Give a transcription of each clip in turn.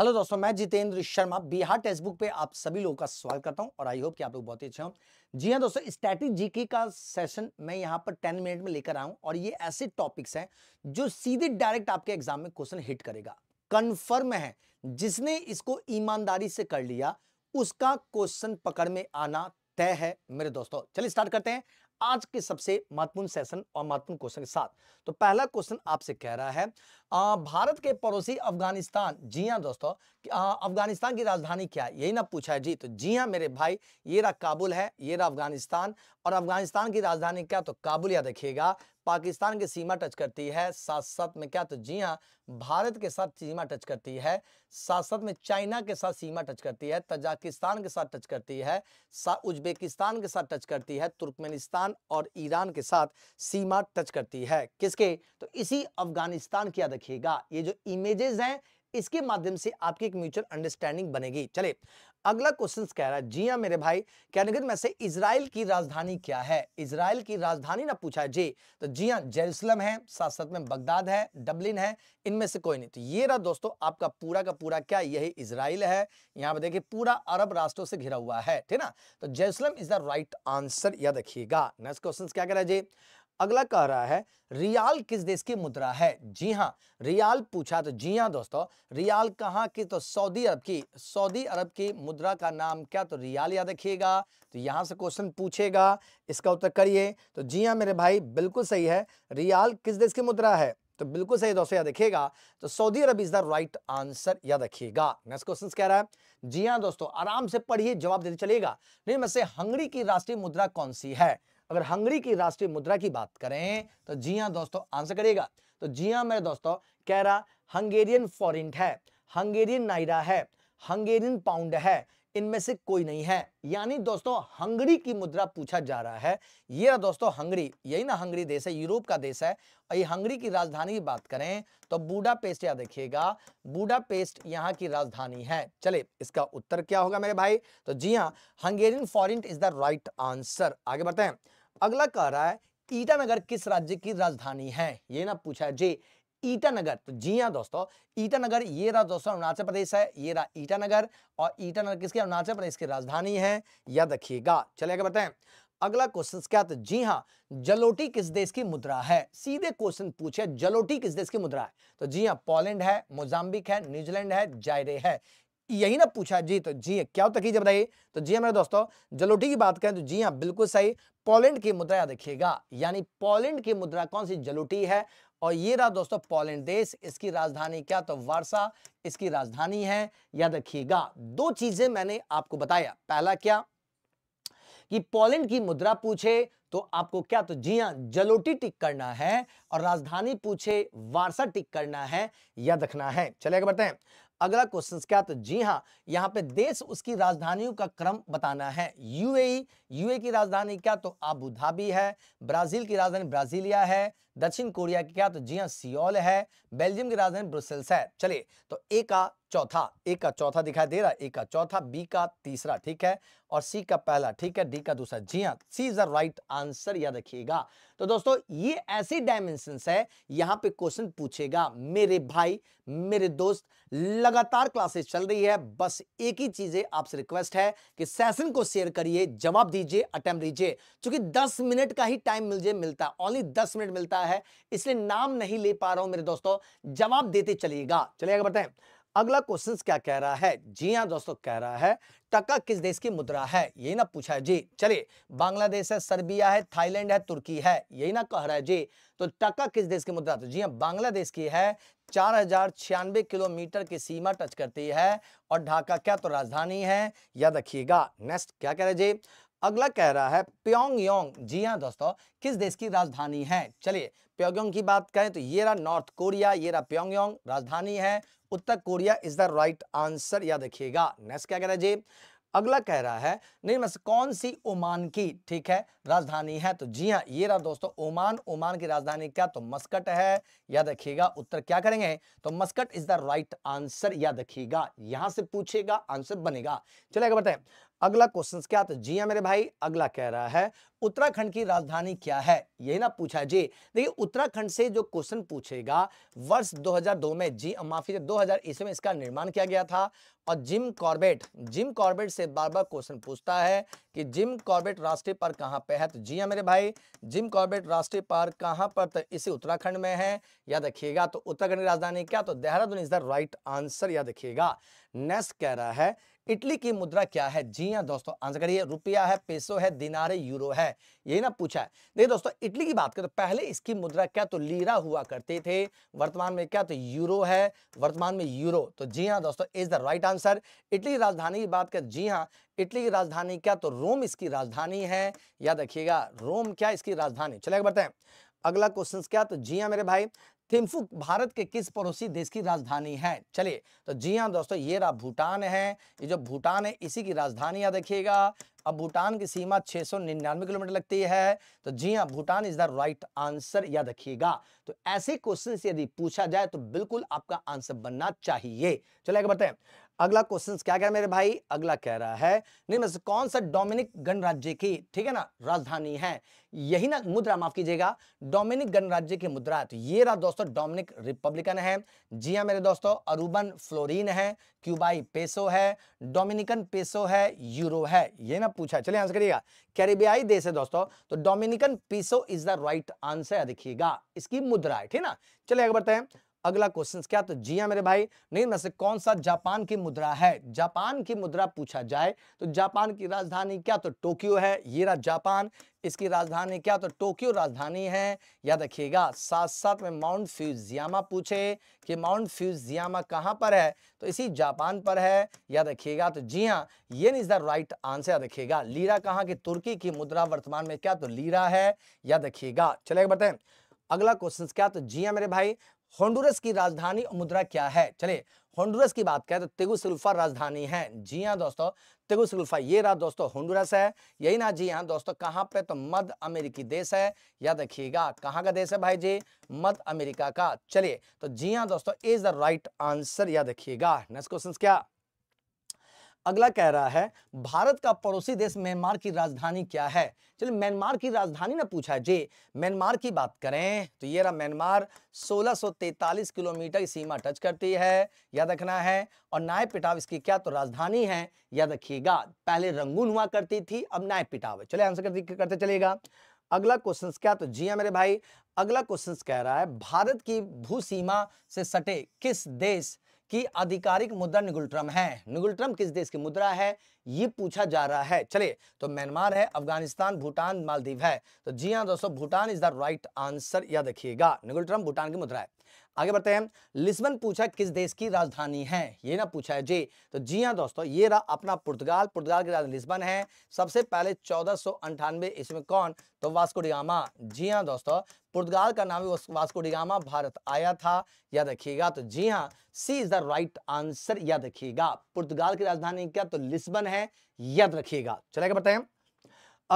hello दोस्तों मैं Jitendra Sharma Bihar text book पे आप सभी लोगों का स्वागत करता हूं और आई होप कि आप लोग बहुत ही अच्छे हो जी हां दोस्तों स्टैटिक जीके का सेशन मैं यहां पर 10 मिनट में लेकर आया हूं और ये ऐसे टॉपिक्स हैं जो सीधे डायरेक्ट आपके एग्जाम में क्वेश्चन हिट करेगा कन्फर्म है जिसने इसको ईमानदारी से कर लिया उसका क्वेश्चन पकड़ में आना तय है मेरे दोस्तों चलिए स्टार्ट करते हैं आज के सबसे महत्वपूर्ण सेशन और महत्वपूर्ण क्वेश्चन के साथ तो पहला क्वेश्चन आपसे कह रहा है भारत के पड़ोसी अफगानिस्तान जी हाँ दोस्तों अफगानिस्तान की राजधानी क्या है यही ना पूछा है जी तो जी हाँ मेरे भाई ये रहा काबुल है ये रहा अफगानिस्तान और अफगानिस्तान की राजधानी क्या तो काबुल या देखिएगा पाकिस्तान की सीमा टच करती है साथ साथ में क्या तो जी हाँ भारत के साथ सीमा टच करती है साथ साथ में चाइना के साथ सीमा टच करती है तजाकिस्तान के साथ टच करती है उज्बेकिस्तान के साथ टच करती है तुर्कमेनिस्तान और ईरान के साथ सीमा टच करती है किसके तो इसी अफगानिस्तान की याद रखिएगा ये जो इमेजेस हैं इसके माध्यम से आपकी एक म्यूचुअल अंडरस्टैंडिंग बनेगी चले अगला क्वेश्चन कह रहा है जी हाँ मेरे भाई कैनगत में से इसराइल की राजधानी क्या है इसराइल की राजधानी ना पूछा जी तो जी हाँ जेरूसलम है साथ साथ में बगदाद है डबलिन है इनमें से कोई नहीं तो ये रहा दोस्तों आपका पूरा का पूरा क्या यही इसराइल है यहाँ पर देखिए पूरा अरब राष्ट्रों से घिरा हुआ है ठीक ना तो Jerusalem is the right answer याद देखिएगा नेक्स्ट क्वेश्चन क्या कह रहा है जी अगला कह रहा है रियाल किस देश की मुद्रा है जी हाँ रियाल पूछा तो जी हाँ दोस्तों रियाल कहाँ की तो सऊदी अरब की सऊदी अरब की मुद्रा का नाम क्या तो रियाल याद रखिएगा तो यहाँ से क्वेश्चन पूछेगा इसका उत्तर करिए तो जी हाँ मेरे भाई बिल्कुल सही है रियाल किस देश की मुद्रा है तो बिल्कुल सही दोस्तों याद रखिएगा तो Saudi Arab is the right answer याद रखिएगा नेक्स्ट क्वेश्चन कह रहा है जी हाँ दोस्तों आराम से पढ़िए जवाब देते चलेगा नहीं मैं से हंगरी की राष्ट्रीय मुद्रा कौन सी है अगर हंगरी की राष्ट्रीय मुद्रा की बात करें तो जी हाँ दोस्तों आंसर करेगा तो जी हाँ मेरे दोस्तों कह रहा हंगेरियन फॉरिंट है हंगेरियन नायरा है हंगेरियन पाउंड है इनमें से कोई नहीं है यानी दोस्तों हंगरी की मुद्रा पूछा जा रहा है ये दोस्तों हंगरी यही ना हंगरी देश है यूरोप का देश है और ये हंगरी की राजधानी की बात करें तो बूडापेस्ट देखिएगा बूढ़ा बूडापेस्ट यहाँ की राजधानी है चले इसका उत्तर क्या होगा मेरे भाई तो जी हाँ Hungarian forint is the right answer आगे बढ़ते हैं अगला कह रहा है ईटानगर किस राज्य की राजधानी है ये ना पूछा है जी ईटानगर तो जी हाँ दोस्तों ईटानगर ये रहा दोस्तों अरुणाचल प्रदेश है ये रहा ईटानगर और ईटानगर किसके अरुणाचल प्रदेश की राजधानी है या देखिएगा चले आगे बताएं अगला क्वेश्चन क्या था तो जी हाँ जलोटी किस देश की मुद्रा है सीधे क्वेश्चन पूछे जलोटी किस देश की मुद्रा है तो जी हाँ पोलैंड है मोजाम्बिक है न्यूजीलैंड है जायरे है यही ना पूछा जी तो जी क्या होता तकीजे बताइए तो जी हाँ, मेरे दोस्तों जलोटी की बात करें तो जी हाँ बिल्कुल सही पोलैंड की मुद्रा याद रखिएगा यानी पोलैंड की मुद्रा कौन सी जलोटी है और ये रहा दोस्तों पोलैंड देश इसकी राजधानी क्या तो वारसा इसकी राजधानी है याद रखिएगा दो चीजें मैंने आपको बताया पहला क्या कि पोलैंड की मुद्रा पूछे तो आपको क्या तो जी हाँ जलोटी टिक करना है और राजधानी पूछे वारसा टिक करना है याद रखना है चले आगे बढ़ते हैं अगला क्वेश्चन क्या तो जी हाँ यहाँ पे देश उसकी राजधानियों का क्रम बताना है यूएई यूए e, e की राजधानी क्या तो आबू धाबी है ब्राजील की राजधानी ब्राजीलिया है दक्षिण कोरिया की क्या तो जी हाँ सियोल है बेल्जियम की राजधानी ब्रुसेल्स है चलिए तो ए का चौथा ए का चौथा दिखाई दे रहा है ए का चौथा बी का तीसरा ठीक है और सी का पहला ठीक है डी का दूसरा जी हाँ C is the right answer याद रखिएगा तो दोस्तों ये ऐसी डायमेंशन है यहाँ पे क्वेश्चन पूछेगा मेरे भाई मेरे दोस्त लगातार क्लासेस चल रही है बस एक ही चीजें आपसे रिक्वेस्ट है कि सेशन को शेयर करिए जवाब दीजिए अटेम्प्ट दीजिए क्योंकि दस मिनट का ही टाइम मिल मिलता है ओनली दस मिनट मिलता है रहा है इसलिए नाम नहीं ले पा रहा हूं मेरे दोस्तों जवाब देते चलिएगा चलिएगा बताएं अगला क्वेश्चन क्या कह रहा है जी हाँ दोस्तों कह रहा है टका किस देश की मुद्रा है यही ना पूछा है जी चलिए बांग्लादेश है सर्बिया है थाईलैंड है तुर्की है यही ना कह रहा है जी तो टका किस देश की मुद्रा तो जी हाँ बांग्लादेश की है चार हजार छियानवे किलोमीटर की सीमा टच करती है और ढाका क्या तो राजधानी है याद रखिएगा नेक्स्ट क्या कह रहे जी अगला कह रहा है प्योंगयांग जी हाँ दोस्तों किस देश की राजधानी है चलिए प्योंगयांग की बात करें तो ये रहा नॉर्थ कोरिया ये रहा प्योंगयांग राजधानी है उत्तर Korea is the right answer याद रखिएगा नेक्स्ट क्या कह रहा है जी अगला कह रहा है नहीं में कौन सी ओमान की ठीक है राजधानी है तो जी हाँ ये रहा दोस्तों ओमान ओमान की राजधानी क्या तो मस्कट है याद रखिएगा उत्तर क्या करेंगे तो Muscat is the right answer याद रखिएगा यहां से पूछेगा आंसर बनेगा चलेगा बताए अगला क्वेश्चन क्या था तो, जी हाँ मेरे भाई अगला कह रहा है उत्तराखंड की राजधानी क्या है यही ना पूछा है जी देखिए उत्तराखंड से जो क्वेश्चन पूछेगा वर्ष 2002 में जी माफी दो हजार में इसका निर्माण किया गया था और जिम कॉर्बेट जिम कॉर्बेट से बार बार क्वेश्चन पूछता है कि जिम कॉर्बेट राष्ट्रीय पार्क कहाँ पे है तो जी हाँ मेरे भाई जिम कॉर्बेट राष्ट्रीय पार्क कहाँ पर तो इसे उत्तराखंड में है याद रखिएगा तो उत्तराखंड की राजधानी क्या तो Dehradun is the right answer याद रखिएगा नेक्स्ट कह रहा है इटली की मुद्रा क्या है जी हाँ दोस्तों आंसर करिए रुपया है पेसो है दिनारे यूरो है यही ना पूछा है देखिए दोस्तों इटली की बात करें तो पहले इसकी मुद्रा क्या तो लीरा हुआ करते थे वर्तमान में क्या तो यूरो है वर्तमान में यूरो तो जी हाँ दोस्तों is the right answer Italy की राजधानी की बात करें जी हाँ इटली की राजधानी क्या तो रोम इसकी राजधानी है याद रखिएगा रोम क्या इसकी राजधानी चले बताए अगला क्वेश्चन क्या तो जी हाँ मेरे भाई थिम्फू भारत के किस पड़ोसी देश की राजधानी है चलिए तो जी हाँ दोस्तों ये रहा भूटान है ये जो भूटान है इसी की राजधानी यहाँ देखिएगा अब भूटान की सीमा 699 किलोमीटर लगती है तो जी हाँ Bhutan is the right answer याद रखिएगा तो ऐसे क्वेश्चन यदि पूछा जाए तो बिल्कुल आपका आंसर बनना चाहिए चलिए बताए अगला क्वेश्चन क्या कह रहा है मेरे भाई अगला कह रहा है निम्न से कौन सा डोमिनिक गणराज्य की ठीक है ना राजधानी है यही ना मुद्रा माफ कीजिएगा डोमिनिक गणराज्य की मुद्रा तो ये रहा दोस्तों डोमिनिक रिपब्लिकन है जी हाँ मेरे दोस्तों अरूबन फ्लोरिन है क्यूबाई पेसो है डोमिनिकन पेसो है यूरो है ये ना पूछा चलिए आंसर करिएगा कैरेबियाई देश है दोस्तों तो Dominican peso is the right answer देखिएगा इसकी मुद्रा है ठीक है ना चलिए आगे बढ़ते हैं अगला क्वेश्चन क्या तो जी हाँ मेरे भाई नहीं मैं से कौन सा जापान की मुद्रा है जापान की मुद्रा पूछा जाए तो जापान की राजधानी क्या तो टोक्यो है ये रहा जापान इसकी राजधानी क्या तो टोक्यो राजधानी है याद रखिएगा साथ साथ में माउंट फ्यूजियामा पूछे कि माउंट फ्यूजियामा कहाँ पर है तो इसी जापान पर है याद रखिएगा तो जी हाँ ये इज द राइट आंसर याद रखिएगा लीरा कहाँ की तुर्की की मुद्रा वर्तमान में क्या तो लीरा है याद रखिएगा चलेगा बताए अगला क्वेश्चन क्या तो जी हाँ मेरे भाई होंडुरस की राजधानी और मुद्रा क्या है चलिए होंडुरस की बात करें तो तेगुसुल्फा राजधानी है जी हाँ दोस्तों तेगुसुल्फा ये रहा दोस्तों होंडुरस है यही ना जी हाँ दोस्तों कहाँ पे तो मध्य अमेरिकी देश है याद रखिएगा कहाँ का देश है भाई जी मध्य अमेरिका का चलिए तो जी हाँ दोस्तों इज द राइट आंसर याद रखिएगा नेक्स्ट क्वेश्चन क्या अगला कह रहा है भारत का पड़ोसी देश म्यांमार की राजधानी क्या है चलिए म्यांमार की राजधानी ना पूछा है जी म्यांमार की बात करें तो ये रहा म्यांमार 1643 किलोमीटर की सीमा टच करती है याद रखना है और नाय पिटाव इसकी क्या तो राजधानी है याद रखिएगा पहले रंगून हुआ करती थी अब नाय पिटाव है चले आंसर करते चलेगा अगला क्वेश्चन क्या तो जी हाँ मेरे भाई अगला क्वेश्चन कह रहा है भारत की भू सीमा से सटे किस देश कि आधिकारिक मुद्रा निगुल्ट्रम है निगुल्ट्रम किस देश की मुद्रा है ये पूछा जा रहा है चले तो म्यांमार है अफगानिस्तान भूटान मालदीव है तो जी हाँ दोस्तों Bhutan is the right answer याद रखिएगा निगुल ट्रम्प भूटान की मुद्रा है आगे बढ़ते हैं लिस्बन पूछा किस देश की राजधानी है ये ना पूछा है जी तो जी हाँ दोस्तों ये रहा अपना पुर्तगाल पुर्तगाल की राजधानी लिस्बन है सबसे पहले चौदह सौ अंठानवे इसमें कौन तो वास्को डिगामा जी हाँ दोस्तों पुर्तगाल का नाम वास्को डिगामा भारत आया था याद रखिएगा तो जी हाँ C is the right answer याद रखिएगा पुर्तगाल की राजधानी क्या तो लिस्बन है है याद रखिएगा चलेगा बताए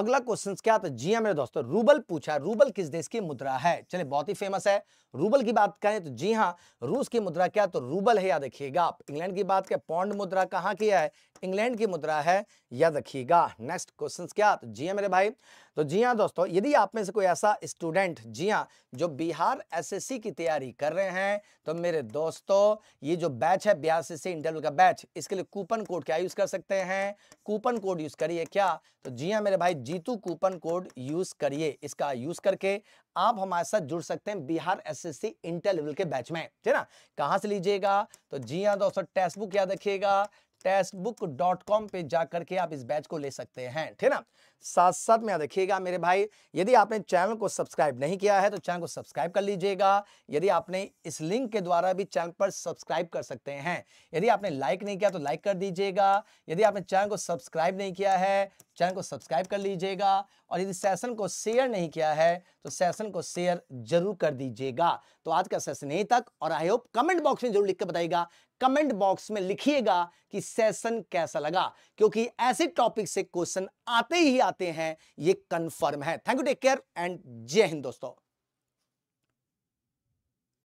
अगला क्वेश्चन क्या था तो जी हाँ मेरे दोस्तों रूबल पूछा रूबल किस देश की मुद्रा है चले बहुत ही फेमस है रूबल की बात करें तो जी हाँ रूस की मुद्रा क्या तो रूबल है याद रखिएगा आप इंग्लैंड की बात करें पौंड मुद्रा कहाँ की है इंग्लैंड की मुद्रा है याद रखिएगा नेक्स्ट क्वेश्चन क्या तो जी हाँ मेरे भाई तो जी हाँ दोस्तों यदि आप में से कोई ऐसा स्टूडेंट जी हाँ जो बिहार एस की तैयारी कर रहे हैं तो मेरे दोस्तों ये जो बैच है बिहार एस एस इंटरव्यू का बैच इसके लिए कूपन कोड क्या यूज कर सकते हैं कूपन कोड यूज करिए क्या तो जी हाँ मेरे भाई जीतू कूपन कोड यूज करिए इसका यूज करके आप हमारे साथ जुड़ सकते हैं बिहार एसएससी इंटर लेवल के बैच में ठीक ना कहाँ से लीजिएगा तो जी हाँ दोस्तों टेक्स्ट बुक याद रखिएगा टेक्स्ट बुक डॉट कॉम पे जाकर के आप इस बैच को ले सकते हैं ठीक ना साथ साथ में देखिएगा मेरे भाई यदि आपने चैनल को सब्सक्राइब नहीं किया है तो चैनल को सब्सक्राइब कर लीजिएगा यदि आपने इस लिंक के द्वारा भी चैनल पर सब्सक्राइब कर सकते हैं यदि आपने लाइक नहीं किया तो लाइक कर दीजिएगा यदि आपने चैनल को सब्सक्राइब नहीं किया है चैनल को सब्सक्राइब कर लीजिएगा और यदि सेशन को शेयर नहीं किया है तो सेशन को शेयर जरूर कर दीजिएगा तो आज का सेशन यहीं तक और आई होप कमेंट बॉक्स में जरूर लिख के बताइएगा कमेंट बॉक्स में लिखिएगा कि सेशन कैसा लगा क्योंकि ऐसे टॉपिक से क्वेश्चन आते ही आते हैं ये कंफर्म है thank you take care and Jai Hind दोस्तों